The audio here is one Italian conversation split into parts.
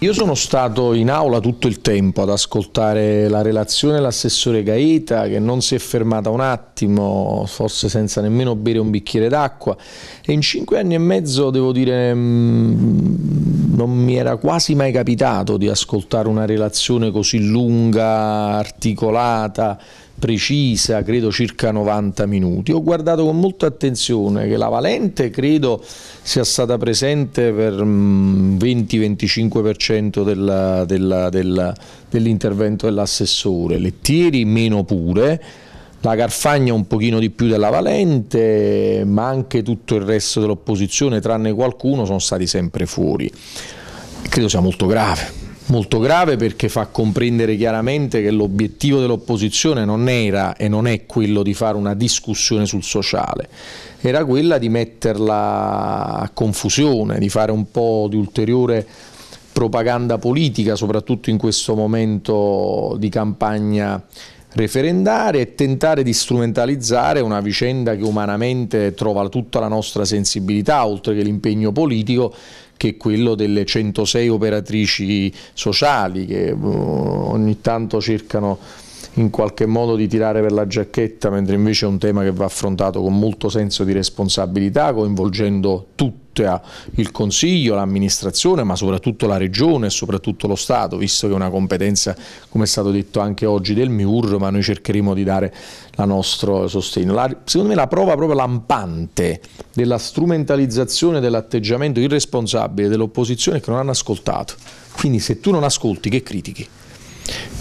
Io sono stato in aula tutto il tempo ad ascoltare la relazione dell'assessore Gaeta che non si è fermata un attimo, forse senza nemmeno bere un bicchiere d'acqua e in cinque anni e mezzo devo dire mm, non mi era quasi mai capitato di ascoltare una relazione così lunga, articolata, precisa, credo circa 90 minuti. Ho guardato con molta attenzione che la Valente credo sia stata presente per 20-25% mm, dell'intervento dell'assessore, Lettieri meno pure la Carfagna un pochino di più della Valente, ma anche tutto il resto dell'opposizione, tranne qualcuno, sono stati sempre fuori. Credo sia molto grave, molto grave perché fa comprendere chiaramente che l'obiettivo dell'opposizione non era e non è quello di fare una discussione sul sociale, era quella di metterla a confusione, di fare un po' di ulteriore propaganda politica, soprattutto in questo momento di campagna referendare e tentare di strumentalizzare una vicenda che umanamente trova tutta la nostra sensibilità, oltre che l'impegno politico, che è quello delle 106 operatrici sociali che uh, ogni tanto cercano in qualche modo di tirare per la giacchetta, mentre invece è un tema che va affrontato con molto senso di responsabilità, coinvolgendo tutto ah, il Consiglio, l'amministrazione, ma soprattutto la Regione e soprattutto lo Stato, visto che è una competenza, come è stato detto anche oggi, del MIUR, ma noi cercheremo di dare il nostro sostegno. La, secondo me la prova proprio lampante della strumentalizzazione dell'atteggiamento irresponsabile dell'opposizione è che non hanno ascoltato. Quindi se tu non ascolti, che critichi?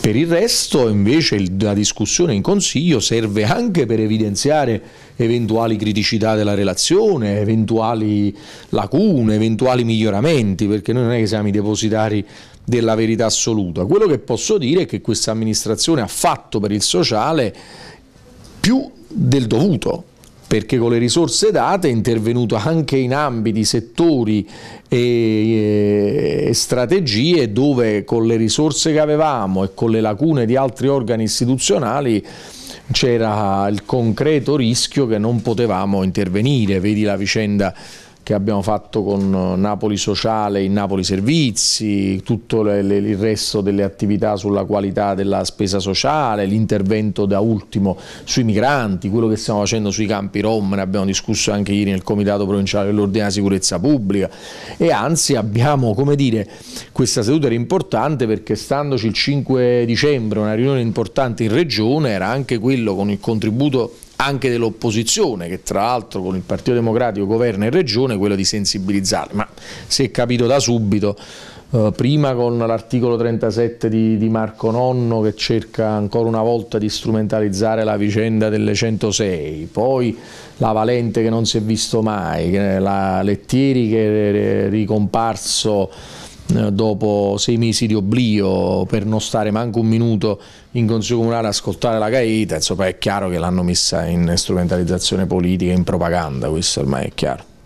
Per il resto invece la discussione in Consiglio serve anche per evidenziare eventuali criticità della relazione, eventuali lacune, eventuali miglioramenti, perché noi non è che siamo i depositari della verità assoluta. Quello che posso dire è che questa amministrazione ha fatto per il sociale più del dovuto, perché con le risorse date è intervenuto anche in ambiti, settori e, strategie dove con le risorse che avevamo e con le lacune di altri organi istituzionali c'era il concreto rischio che non potevamo intervenire, vedi la vicenda che abbiamo fatto con eh, Napoli Sociale in Napoli Servizi, tutto le, le, il resto delle attività sulla qualità della spesa sociale, l'intervento da ultimo sui migranti, quello che stiamo facendo sui campi Rom, ne abbiamo discusso anche ieri nel Comitato Provinciale dell'Ordine della Sicurezza Pubblica e anzi abbiamo, come dire, questa seduta era importante perché standoci il 5 dicembre una riunione importante in Regione era anche quello con il contributo anche dell'opposizione che tra l'altro con il Partito Democratico governa in regione quello di sensibilizzare, ma si è capito da subito eh, prima con l'articolo 37 di, di, Marco Nonno che cerca ancora una volta di strumentalizzare la vicenda delle 106, poi la Valente che non si è visto mai, la Lettieri che è ricomparso eh, dopo sei mesi di oblio per non stare manco un minuto in consiglio comunale a ascoltare la gaeta, insomma è chiaro che l'hanno messa in strumentalizzazione politica, in propaganda, questo ormai è chiaro.